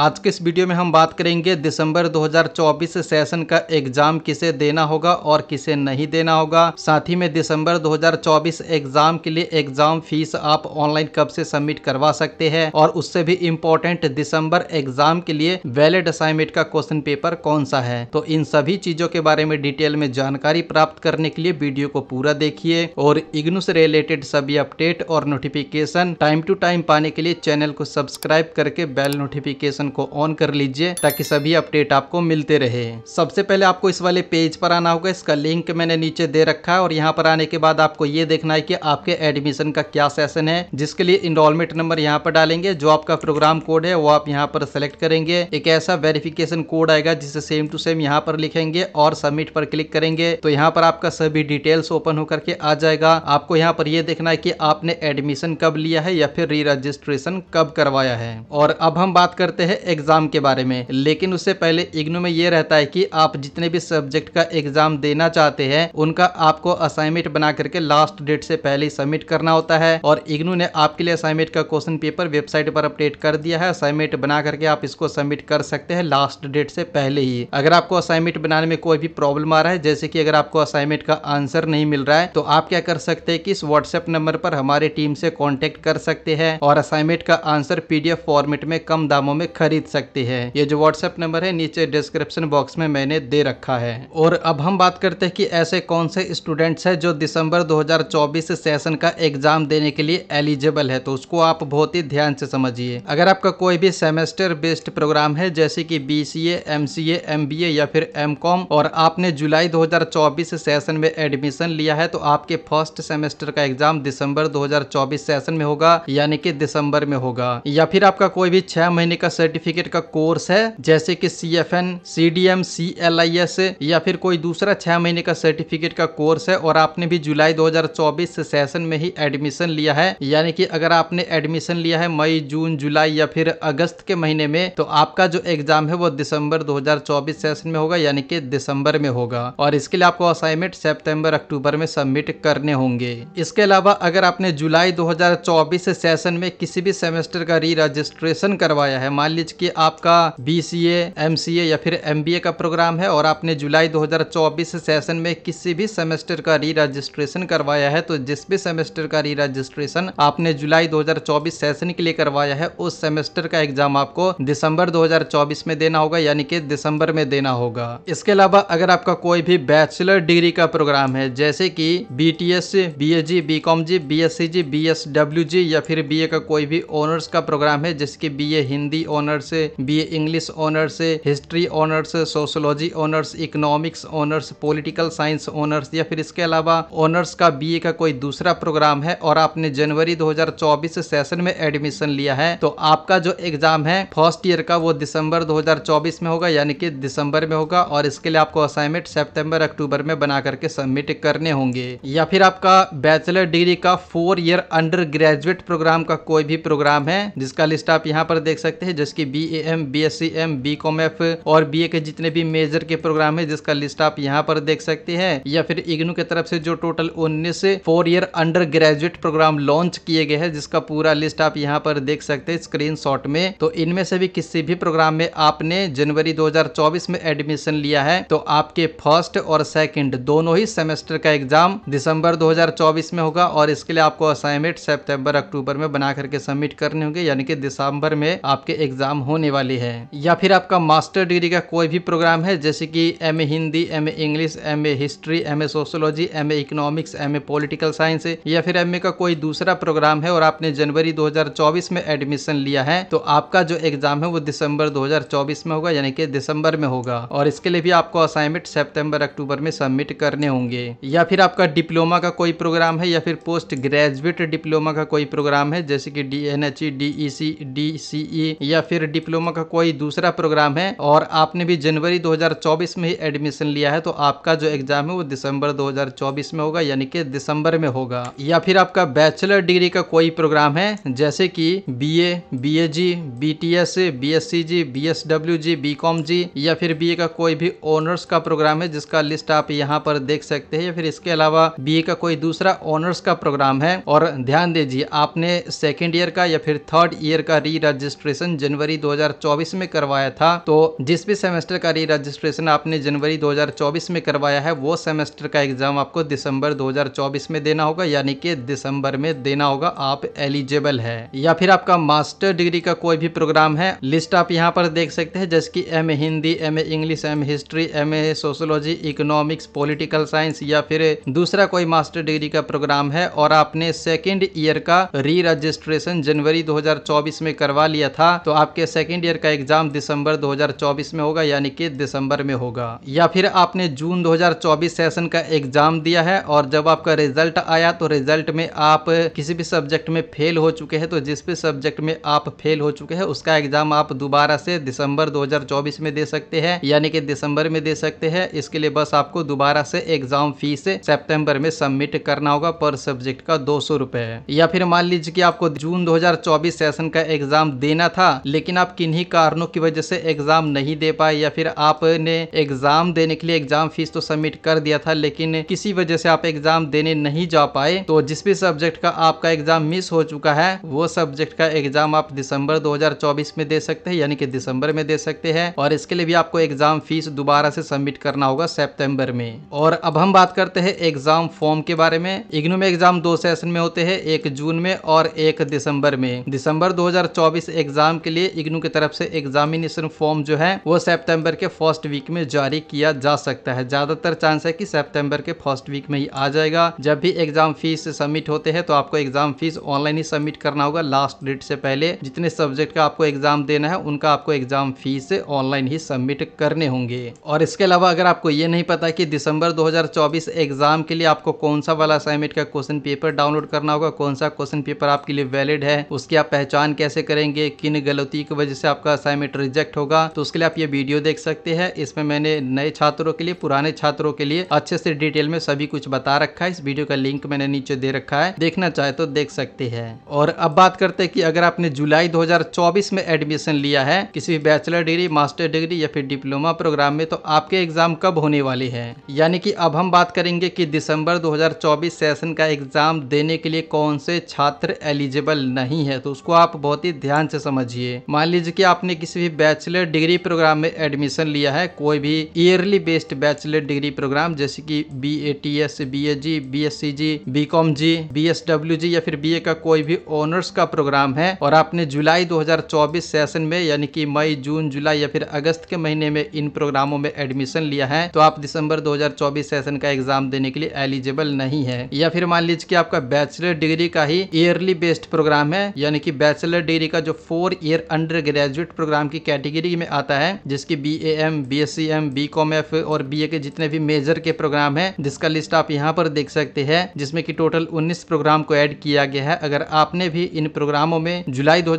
आज के इस वीडियो में हम बात करेंगे दिसंबर 2024 सेशन का एग्ज़ाम किसे देना होगा और किसे नहीं देना होगा साथ ही में दिसंबर 2024 एग्ज़ाम के लिए एग्ज़ाम फीस आप ऑनलाइन कब से सबमिट करवा सकते हैं और उससे भी इम्पोर्टेंट दिसंबर एग्ज़ाम के लिए वैलिड असाइनमेंट का क्वेश्चन पेपर कौन सा है तो इन सभी चीज़ों के बारे में डिटेल में जानकारी प्राप्त करने के लिए वीडियो को पूरा देखिए और इग्नू से रिलेटेड सभी अपडेट और नोटिफिकेशन टाइम टू टाइम पाने के लिए चैनल को सब्सक्राइब करके बेल नोटिफिकेशन नोटिफिकेशन को ऑन कर लीजिए ताकि सभी अपडेट आपको मिलते रहे सबसे पहले आपको इस वाले पेज पर आना होगा इसका लिंक मैंने नीचे दे रखा है और यहाँ पर आने के बाद आपको ये देखना है की आपके एडमिशन का क्या सेशन है जिसके लिए इनरोलमेंट नंबर यहाँ पर डालेंगे जो आपका प्रोग्राम कोड है वो आप यहाँ पर सेलेक्ट करेंगे एक ऐसा वेरिफिकेशन कोड आएगा जिसे सेम टू सेम यहाँ पर लिखेंगे और सबमिट पर क्लिक करेंगे तो यहाँ पर आपका सभी डिटेल्स ओपन होकर के आ जाएगा आपको यहाँ पर यह देखना है कि आपने एडमिशन कब लिया है या फिर री रजिस्ट्रेशन कब करवाया है और अब हम बात करते हैं है एग्ज़ाम के बारे में लेकिन उससे पहले इग्नू में ये रहता है कि आप जितने भी सब्जेक्ट का एग्ज़ाम देना चाहते हैं उनका आपको असाइनमेंट बना करके लास्ट डेट से पहले सबमिट करना होता है और इग्नू ने आपके लिए असाइनमेंट का क्वेश्चन पेपर वेबसाइट पर अपडेट कर दिया है असाइनमेंट बना करके आप इसको सबमिट कर सकते हैं लास्ट डेट से पहले ही अगर आपको असाइनमेंट बनाने में कोई भी प्रॉब्लम आ रहा है जैसे कि अगर आपको असाइनमेंट का आंसर नहीं मिल रहा है तो आप क्या कर सकते हैं कि इस व्हाट्सएप नंबर पर हमारे टीम से कॉन्टेक्ट कर सकते हैं और असाइनमेंट का आंसर पीडीएफ फॉर्मेट में कम दामों में खरीद सकती है ये जो व्हाट्सएप नंबर है नीचे डिस्क्रिप्शन बॉक्स में मैंने दे रखा है और अब हम बात करते हैं कि ऐसे कौन से स्टूडेंट्स हैं जो दिसंबर 2024 सेशन का एग्जाम देने के लिए एलिजिबल है तो उसको आप बहुत ही ध्यान से समझिए अगर आपका कोई भी सेमेस्टर बेस्ड प्रोग्राम है जैसे की बी सी एम ए या फिर एम और आपने जुलाई चौबीस सेशन में एडमिशन लिया है तो आपके फर्स्ट सेमेस्टर का एग्जाम दिसंबर चौबीस सेशन में होगा यानी कि दिसंबर में होगा या फिर आपका कोई भी छह महीने का सर्टिफिकेट का कोर्स है जैसे कि C F N C D M C L I S या फिर कोई दूसरा छह महीने का सर्टिफिकेट का कोर्स है और आपने भी जुलाई 2024 से सेशन में ही एडमिशन लिया है यानी कि अगर आपने एडमिशन लिया है मई जून जुलाई या फिर अगस्त के महीने में तो आपका जो एग्जाम है वो दिसंबर 2024 सेशन में होगा यानी कि दिसंबर में होगा और इसके लिए आपको असाइनमेंट सेप्टेम्बर अक्टूबर में सबमिट करने होंगे इसके अलावा अगर आपने जुलाई दो सेशन में किसी भी सेमेस्टर का री रजिस्ट्रेशन करवाया है मान लीजिए कॉलेज के आपका बी सी एमसीए या फिर एमबीए का प्रोग्राम है और आपने जुलाई 2024 सेशन में किसी भी सेमेस्टर का री रजिस्ट्रेशन करवाया है तो जिस भी सेमेस्टर का री रजिस्ट्रेशन आपने जुलाई 2024 सेशन के लिए करवाया है उस सेमेस्टर का एग्जाम आपको दिसंबर 2024 में देना होगा यानी कि दिसंबर में देना होगा इसके अलावा अगर आपका कोई भी बैचलर डिग्री का प्रोग्राम है जैसे कि B T S B A G B com G B S C G B S W G या फिर बी ए का कोई भी ऑनर्स का प्रोग्राम है जिसकी बी ए हिंदी ऑनर्स है बी इंग्लिश ऑनर्स है history honours sociology honours economics honours political science honours या फिर इसके अलावा ऑनर्स का बीए का कोई दूसरा प्रोग्राम है और आपने जनवरी 2024 सेशन में एडमिशन लिया है तो आपका जो एग्जाम है फर्स्ट ईयर का वो दिसंबर 2024 में होगा यानी कि दिसंबर में होगा और इसके लिए आपको असाइनमेंट सेप्टेम्बर अक्टूबर में बना करके सबमिट करने होंगे या फिर आपका बैचलर डिग्री का four year under graduate programme का कोई भी प्रोग्राम है जिसका लिस्ट आप यहाँ पर देख सकते हैं जैसे S K B A M B S C M B com F और बी ए के जितने भी मेजर के प्रोग्राम है जिसका लिस्ट आप यहाँ पर देख सकते हैं या फिर इग्नू की तरफ से जो टोटल उन्नीस four year under graduate programme launch किए गए हैं जिसका पूरा लिस्ट आप यहाँ पर देख सकते हैं स्क्रीन में तो इनमें से भी किसी भी प्रोग्राम में आपने जनवरी 2024 में एडमिशन लिया है तो आपके फर्स्ट और सेकेंड दोनों ही सेमेस्टर का एग्जाम दिसंबर 2024 में होगा और इसके लिए आपको असाइनमेंट सेप्टेम्बर अक्टूबर में बना करके सबमिट करने होंगे यानी कि दिसंबर में आपके एग्जाम एग्ज़ाम होने वाली है या फिर आपका मास्टर डिग्री का कोई भी प्रोग्राम है जैसे कि M A Hindi M A English M A history M A sociology M economics M political science या फिर एम ए का कोई दूसरा प्रोग्राम है और आपने जनवरी 2024 में एडमिशन लिया है तो आपका जो एग्ज़ाम है वो दिसंबर चौबीस में होगा यानी कि दिसंबर में होगा और इसके लिए भी आपको असाइनमेंट सेप्टेम्बर अक्टूबर में सबमिट करने होंगे या फिर आपका डिप्लोमा का कोई प्रोग्राम है या फिर पोस्ट ग्रेजुएट डिप्लोमा का कोई प्रोग्राम है जैसे कि D N H E D E C D C E या फिर डिप्लोमा का कोई दूसरा प्रोग्राम है और आपने भी जनवरी 2024 में ही एडमिशन लिया है तो आपका जो एग्ज़ाम है वो दिसंबर 2024 में होगा यानी कि दिसंबर में होगा या फिर आपका बैचलर डिग्री का कोई प्रोग्राम है जैसे कि B A B A G B T S B S C G B S W G B com G या फिर बी ए का कोई भी ऑनर्स का प्रोग्राम है जिसका लिस्ट आप यहाँ पर देख सकते हैं या फिर इसके अलावा बी का कोई दूसरा ऑनर्स का प्रोग्राम है और ध्यान दीजिए आपने सेकेंड ईयर का या फिर थर्ड ईयर का री रजिस्ट्रेशन जनवरी जनवरी 2024 में करवाया था तो जिस भी सेमेस्टर का री रजिस्ट्रेशन आपने जनवरी 2024 में करवाया है वो सेमेस्टर का एग्जाम आपको दिसंबर 2024 में देना होगा यानी कि दिसंबर में देना होगा आप एलिजिबल है या फिर आपका मास्टर डिग्री का कोई भी प्रोग्राम है लिस्ट आप यहाँ पर देख सकते हैं जैसे की M Hindi M English M history M sociology economics political science या फिर दूसरा कोई मास्टर डिग्री का प्रोग्राम है और आपने सेकेंड ईयर का री रजिस्ट्रेशन जनवरी 2024 में करवा लिया था तो आप आपके सेकेंड ईयर का एग्ज़ाम दिसंबर 2024 में होगा यानी कि दिसंबर में होगा या फिर आपने जून 2024 सेशन का एग्ज़ाम दिया है और जब आपका रिजल्ट आया तो रिजल्ट में आप किसी भी सब्जेक्ट में फेल हो चुके हैं तो जिस भी सब्जेक्ट में आप फेल हो चुके हैं उसका एग्ज़ाम आप दोबारा से दिसंबर दो में दे सकते हैं यानी कि दिसंबर में दे सकते हैं इसके लिए बस आपको दोबारा से एग्ज़ाम फीस सेप्टेम्बर में सबमिट करना होगा पर सब्जेक्ट का दो सौ या फिर मान लीजिए कि आपको जून दो सेशन का एग्ज़ाम देना था लेकिन लेकिन आप किन्हीं कारणों की वजह से एग्ज़ाम नहीं दे पाए या फिर आपने एग्ज़ाम देने के लिए एग्ज़ाम फीस तो सबमिट कर दिया था लेकिन किसी वजह से आप एग्ज़ाम देने नहीं जा पाए तो जिस भी सब्जेक्ट का आपका एग्ज़ाम मिस हो चुका है वो सब्जेक्ट का एग्ज़ाम आप दिसंबर 2024 में दे सकते हैं यानी कि दिसंबर में दे सकते हैं और इसके लिए भी आपको एग्ज़ाम फीस दोबारा से सबमिट करना होगा सेप्टेम्बर में और अब हम बात करते हैं एग्ज़ाम फॉर्म के बारे में इग्नू में एग्ज़ाम दो सेशन में होते हैं एक जून में और एक दिसंबर में दिसंबर दो एग्ज़ाम के लिए इग्नू की तरफ से एग्जामिनेशन फॉर्म जो है वो सेप्टेम्बर के फर्स्ट वीक में जारी किया जा सकता है ज़्यादातर चांस है की सेप्टेम्बर के फर्स्ट वीक में ही आ जाएगा जब भी एग्जाम फीस सबमिट होते हैं तो आपको एग्जाम फीस ऑनलाइन ही सबमिट करना होगा लास्ट डेट से पहले जितने सब्जेक्ट का आपको एग्जाम देना है उनका आपको एग्जाम फीस ऑनलाइन ही सबमिट करने होंगे और इसके अलावा अगर आपको ये नहीं पता कि दिसंबर 2024 एग्जाम के लिए आपको कौन सा वाला असाइनमेंट का क्वेश्चन पेपर डाउनलोड करना होगा कौन सा क्वेश्चन पेपर आपके लिए वैलिड है उसकी आप पहचान कैसे करेंगे किन गलत गलती की वजह से आपका असाइनमेंट रिजेक्ट होगा तो उसके लिए आप ये वीडियो देख सकते हैं इसमें मैंने नए छात्रों के लिए पुराने छात्रों के लिए अच्छे से डिटेल में सभी कुछ बता रखा है इस वीडियो का लिंक मैंने नीचे दे रखा है देखना चाहे तो देख सकते हैं और अब बात करते हैं कि अगर आपने जुलाई 2024 में एडमिशन लिया है किसी भी बैचलर डिग्री मास्टर डिग्री या फिर डिप्लोमा प्रोग्राम में तो आपके एग्जाम कब होने वाले हैं यानी कि अब हम बात करेंगे कि दिसंबर 2024 सेशन का एग्जाम देने के लिए कौन से छात्र एलिजिबल नहीं है तो उसको आप बहुत ही ध्यान से समझिए मान लीजिए कि आपने किसी भी बैचलर डिग्री प्रोग्राम में एडमिशन लिया है कोई भी yearly based bachelor degree programme जैसे कि B A T S B A G B S C G B com G B S W G या फिर बी ए का कोई भी ऑनर्स का प्रोग्राम है और आपने जुलाई 2024 सेशन में यानी कि मई जून जुलाई या फिर अगस्त के महीने में इन प्रोग्रामों में एडमिशन लिया है तो आप दिसंबर 2024 सेशन का एग्जाम देने के लिए एलिजिबल नहीं है या फिर मान लीजिए कि आपका बैचलर डिग्री का ही ईयरली बेस्ड प्रोग्राम है यानी कि बैचलर डिग्री का जो four year under graduate programme की कैटेगरी में आता है जिसकी B A M B S C M B com F और बी ए के जितने भी मेजर के प्रोग्राम है जिसका लिस्ट आप यहाँ पर देख सकते हैं जिसमे की टोटल उन्नीस प्रोग्राम को एड किया गया है अगर आपने भी इन प्रोग्रामों में जुलाई दो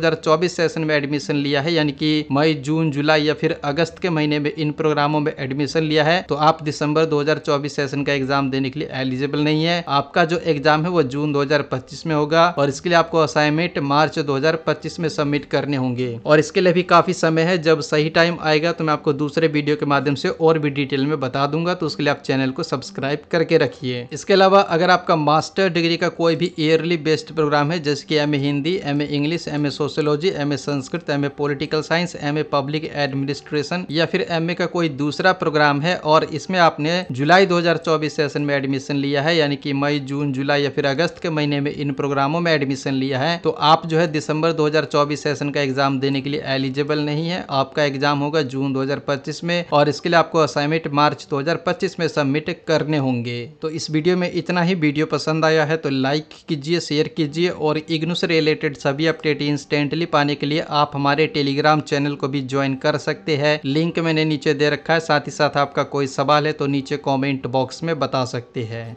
सेशन में एडमिशन लिया है यानी की मई जून जुलाई या फिर अगस्त के महीने में इन प्रोग्रामों में एडमिशन लिया है तो आप दिसंबर 2024 सेशन का एग्जाम देने के लिए एलिजिबल नहीं है आपका जो एग्जाम है वो जून 2025 में होगा और इसके लिए आपको असाइनमेंट मार्च 2025 में सबमिट करने होंगे होंगे और इसके लिए भी काफ़ी समय है जब सही टाइम आएगा तो मैं आपको दूसरे वीडियो के माध्यम से और भी डिटेल में बता दूंगा तो उसके लिए आप चैनल को सब्सक्राइब करके रखिए इसके अलावा अगर आपका मास्टर डिग्री का कोई भी ईयरली बेस्ड प्रोग्राम है जैसे कि M A Hindi M A English M A sociology M A Sanskrit M A political science M A public administration या फिर एम का कोई दूसरा प्रोग्राम है और इसमें आपने जुलाई चौबीस सेशन में एडमिशन लिया है यानी कि मई जून जुलाई या फिर अगस्त के महीने में इन प्रोग्रामों में एडमिशन लिया है तो आप जो है दिसंबर चौबीस सेशन का एग्जाम एग्ज़ाम देने के लिए एलिजिबल नहीं है आपका एग्ज़ाम होगा जून 2025 में और इसके लिए आपको असाइनमेंट मार्च 2025 में सबमिट करने होंगे तो इस वीडियो में इतना ही वीडियो पसंद आया है तो लाइक कीजिए शेयर कीजिए और इग्नू से रिलेटेड सभी अपडेट इंस्टेंटली पाने के लिए आप हमारे टेलीग्राम चैनल को भी ज्वाइन कर सकते हैं लिंक मैंने नीचे दे रखा है साथ ही साथ आपका कोई सवाल है तो नीचे कॉमेंट बॉक्स में बता सकते हैं